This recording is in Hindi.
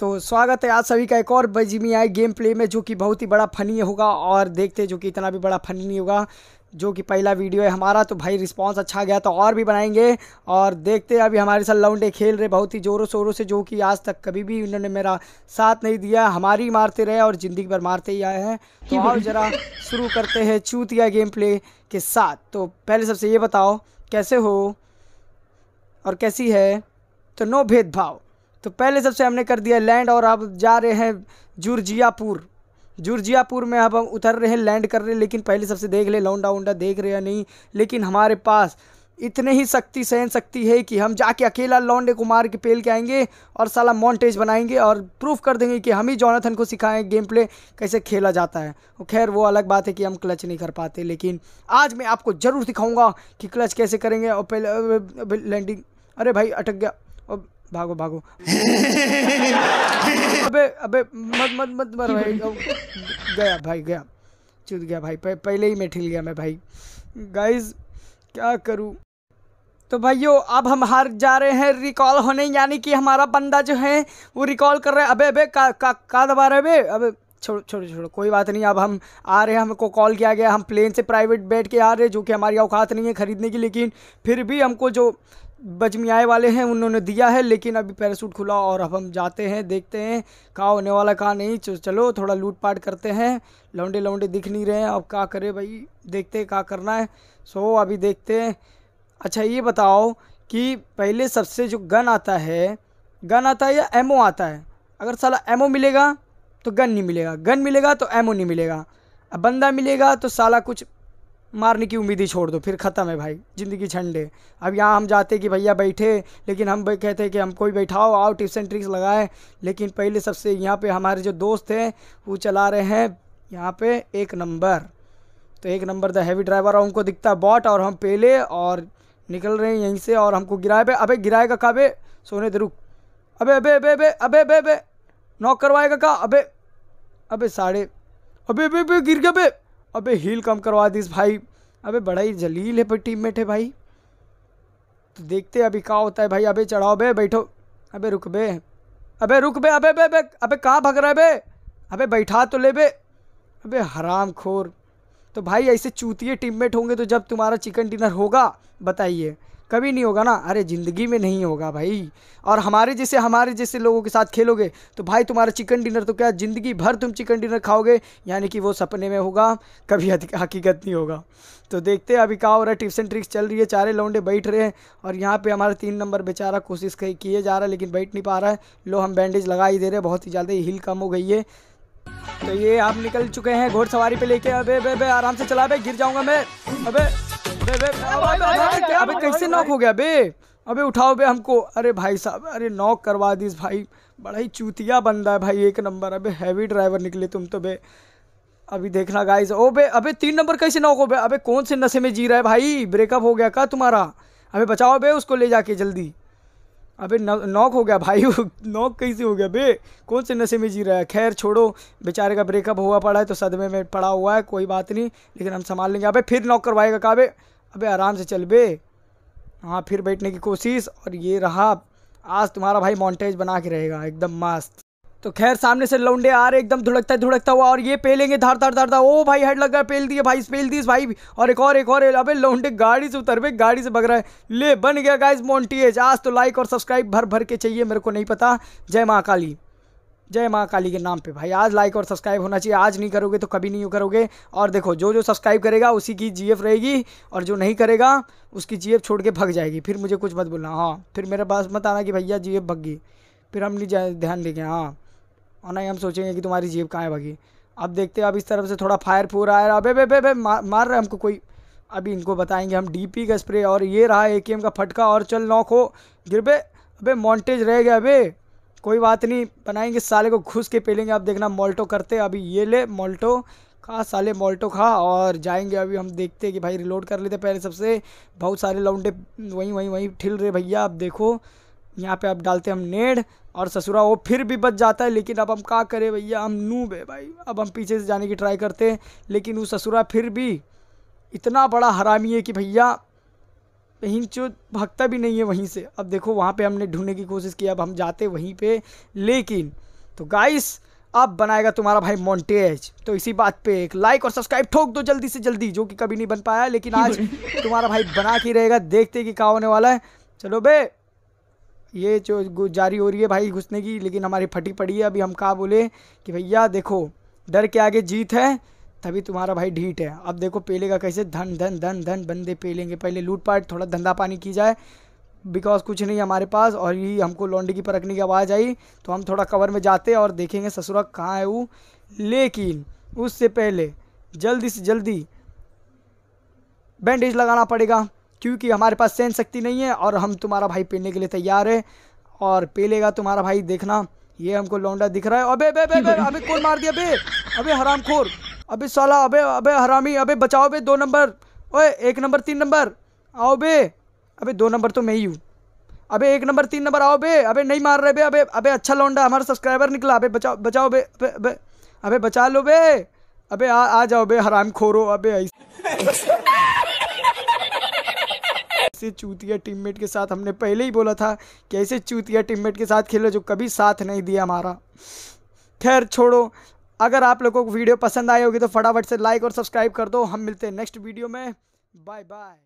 तो स्वागत है आज सभी का एक और बजमी आई गेम प्ले में जो कि बहुत ही बड़ा फनी होगा और देखते जो कि इतना भी बड़ा फनी नहीं होगा जो कि पहला वीडियो है हमारा तो भाई रिस्पांस अच्छा गया तो और भी बनाएंगे और देखते अभी हमारे साथ लौंडे खेल रहे बहुत ही ज़ोरों शोरों से जो कि आज तक कभी भी उन्होंने मेरा साथ नहीं दिया हमारी मारते रहे और ज़िंदगी भर मारते ही आए हैं तो और ज़रा शुरू करते हैं चूतिया गेम प्ले के साथ तो पहले सबसे ये बताओ कैसे हो और कैसी है तो नो भेदभाव तो पहले सबसे हमने कर दिया लैंड और अब जा रहे हैं जुर्जियापुर जुर्जियापुर में अब हम उतर रहे हैं लैंड कर रहे हैं लेकिन पहले सबसे देख ले लौंडा उंडा देख रहे हैं नहीं लेकिन हमारे पास इतने ही शक्ति सहन शक्ति है कि हम जाके अकेला लौंडे को मार के पेल के आएंगे और साला मॉन्टेज बनाएंगे और प्रूफ कर देंगे कि हम ही जॉनथन को सिखाएं गेम प्ले कैसे खेला जाता है तो खैर वो अलग बात है कि हम क्लच नहीं कर पाते लेकिन आज मैं आपको ज़रूर सिखाऊंगा कि क्लच कैसे करेंगे और पहले लैंडिंग अरे भाई अटक गया और भागो भागो अबे अबे मत मत मत मर भाई गया भाई गया चुत गया भाई पहले ही मैं ठिल गया मैं भाई गाइज क्या करूँ तो भाइयों अब हम हार जा रहे हैं रिकॉल होने यानी कि हमारा बंदा जो है वो रिकॉल कर रहे हैं अबे अबे का का, का दबा रहे अबे अबे छोड़ो छोड़ो छोड़ो कोई बात नहीं अब हम आ रहे हैं हमको कॉल किया गया हम प्लेन से प्राइवेट बैठ के आ रहे जो कि हमारी औकात नहीं है ख़रीदने की लेकिन फिर भी हमको जो बजमियाए वाले हैं उन्होंने दिया है लेकिन अभी पैरासूट खुला और अब हम जाते हैं देखते हैं कहाँ होने वाला कहाँ नहीं चलो थोड़ा लूटपाट करते हैं लौंडे लौंडे दिख नहीं रहे हैं अब क्या करें भाई देखते हैं क्या करना है सो अभी देखते हैं अच्छा ये बताओ कि पहले सबसे जो गन आता है गन आता है या एमओ आता है अगर साला एमओ मिलेगा तो गन नहीं मिलेगा गन मिलेगा तो एमओ नहीं मिलेगा अब बंदा मिलेगा तो साला कुछ मारने की उम्मीद ही छोड़ दो फिर ख़त्म है भाई ज़िंदगी झंडे अब यहाँ हम जाते कि भैया बैठे लेकिन हम कहते हैं कि हमको कोई बैठाओ आओ टिप्स एंड ट्रिक्स लगाए लेकिन पहले सबसे यहाँ पे हमारे जो दोस्त हैं वो चला रहे हैं यहाँ पे एक नंबर तो एक नंबर द हैवी ड्राइवर और उनको दिखता है बॉट और हम पहले और निकल रहे हैं यहीं से और हमको गिराए पे अबे गिराएगा का अबे सोने दे रुक अबे अबे अबे अबे अबे अबे अबे नॉक करवाएगा का अबे अबे साढ़े अबे अबे अबे गिर गया अबे अबे हील कम करवा दिस भाई अबे बड़ा ही जलील है टीम मेट है भाई तो देखते अभी क्या होता है भाई अबे चढ़ाओ बे बैठो अबे रुक बे अबे रुक बे अबे बे बे अबे कहाँ भग रहा है बे अबे बैठा तो ले बे अबे हराम खोर तो भाई ऐसे चूतिए टीम होंगे तो जब तुम्हारा चिकन डिनर होगा बताइए कभी नहीं होगा ना अरे ज़िंदगी में नहीं होगा भाई और हमारे जैसे हमारे जैसे लोगों के साथ खेलोगे तो भाई तुम्हारा चिकन डिनर तो क्या ज़िंदगी भर तुम चिकन डिनर खाओगे यानी कि वो सपने में होगा कभी हकीकत नहीं होगा तो देखते हैं अभी क्या हो रहा है टिप्स एंड ट्रिक्स चल रही है चारे लौंडे बैठ रहे हैं और यहाँ पे हमारा तीन नंबर बेचारा कोशिश किए जा रहा है लेकिन बैठ नहीं पा रहा है लो हम बैंडेज लगा ही दे रहे हैं बहुत ही ज़्यादा हिल कम हो गई है तो ये आप निकल चुके हैं घोड़सवारी पे लेके अबे बे बे आराम से चला बे गिर जाऊंगा मैं अबे बे बे अबे कैसे नॉक हो गया बे अबे उठाओ बे हमको अरे भाई साहब अरे नॉक करवा दीस भाई बड़ा ही चूतिया बंदा है भाई एक नंबर अबे हैवी ड्राइवर निकले तुम तो बे अभी देखना गाइस ओ बे अबे तीन नंबर कैसे नॉक हो बे अबे कौन से नशे में जी रहा है भाई ब्रेकअप हो गया का तुम्हारा अबे बचाओ बे उसको ले जाके जल्दी अबे नॉक हो गया भाई नॉक कैसे हो गया बे कौन से नशे में जी रहा है खैर छोड़ो बेचारे का ब्रेकअप हुआ पड़ा है तो सदमे में पड़ा हुआ है कोई बात नहीं लेकिन हम संभाल लेंगे अबे फिर नॉक करवाएगा कहा अबे आराम से चल बे हाँ फिर बैठने की कोशिश और ये रहा आज तुम्हारा भाई मॉन्टेज बना के रहेगा एकदम मस्त तो खैर सामने से लौंडे आ रहे एकदम धुड़कता धुड़कता हुआ और ये पेलेंगे धार धार धार धार ओ भाई हेड लग गया पेल दिए भाई पेल दिए भाई और एक और एक और अबे लौंडे गाड़ी से उतर पे गाड़ी से भग रहा है ले बन गया गाइस मोन्टीएज आज तो लाइक और सब्सक्राइब भर भर के चाहिए मेरे को नहीं पता जय माँ काली जय माँ काली के नाम पे भाई आज लाइक और सब्सक्राइब होना चाहिए आज नहीं करोगे तो कभी नहीं करोगे और देखो जो जो सब्सक्राइब करेगा उसी की जीएफ रहेगी और जो नहीं करेगा उसकी जीएफ छोड़ के भग जाएगी फिर मुझे कुछ मत बोलना हाँ फिर मेरे पास मत आना कि भैया जीएफ भग गई फिर हम नहीं ध्यान देंगे हाँ और नहीं हम सोचेंगे कि तुम्हारी जेब कहाँ है भागी अब देखते हैं अब इस तरफ से थोड़ा फायर फूर आया रहा अबे बे बे बे मार, मार रहा है हमको कोई अभी इनको बताएंगे हम डीपी का स्प्रे और ये रहा ए का फटका और चल नॉक हो गिर बे अबे मॉन्टेज रह गया अबे कोई बात नहीं बनाएंगे साले को घुस के पेलेंगे आप देखना मोल्टो करते अभी ये ले मोल्टो खा साले मोल्टो खा और जाएंगे अभी हम देखते कि भाई रिलोड कर लेते पहले सबसे बहुत सारे लौंडे वहीं वहीं वहीं ठिल रहे भैया आप देखो यहाँ पे आप डालते हैं हम नेड और ससुरा वो फिर भी बच जाता है लेकिन अब हम क्या करें भैया हम नूब है भाई अब हम पीछे से जाने की ट्राई करते हैं लेकिन वो ससुरा फिर भी इतना बड़ा हरामी है कि भैया कहीं चो भगता भी नहीं है वहीं से अब देखो वहाँ पे हमने ढूंढने की कोशिश की अब हम जाते वहीं पे लेकिन तो गाइस अब बनाएगा तुम्हारा भाई मॉन्टेज तो इसी बात पे एक लाइक और सब्सक्राइब ठोक दो जल्दी से जल्दी जो कि कभी नहीं बन पाया लेकिन आज तुम्हारा भाई बना के रहेगा देखते कि क्या होने वाला है चलो बे ये जो जारी हो रही है भाई घुसने की लेकिन हमारी फटी पड़ी है अभी हम कहा बोले कि भैया देखो डर के आगे जीत है तभी तुम्हारा भाई ढीट है अब देखो पेलेगा कैसे धन धन धन धन बंदे पेलेंगे पहले लूटपाट थोड़ा धंधा पानी की जाए बिकॉज कुछ नहीं हमारे पास और यही हमको लॉन्डी की परखने की आवाज़ आई तो हम थोड़ा कवर में जाते और देखेंगे ससुरा कहाँ है वो लेकिन उससे पहले जल्दी से जल्दी बैंडेज लगाना पड़ेगा क्योंकि हमारे पास सहन शक्ति नहीं है और हम तुम्हारा भाई पीने के लिए तैयार है और पेलेगा तुम्हारा भाई देखना ये हमको लौंडा दिख रहा है अबे अबे अबे अबे कौन मार दिया अबे अबे हराम खोर अबे साला अबे अबे हरामी अबे बचाओ बे दो नंबर ओए एक नंबर तीन नंबर आओ बे अबे दो नंबर तो मैं ही हूँ अबे एक नंबर तीन नंबर आओ बे अबे नहीं मार रहे बे अबे अबे अच्छा लौंडा हमारा सब्सक्राइबर निकला अबे बचाओ बचाओ बे अबे अबे, अबे बचा लो बे अबे आ, आ जाओ बे हराम खोरो अबे ऐसे ऐसे चूतिया टीममेट के साथ हमने पहले ही बोला था कि ऐसे चूतिया टीममेट के साथ खेलो जो कभी साथ नहीं दिया हमारा खैर छोड़ो अगर आप लोगों को वीडियो पसंद आई होगी तो फटाफट से लाइक और सब्सक्राइब कर दो हम मिलते हैं नेक्स्ट वीडियो में बाय बाय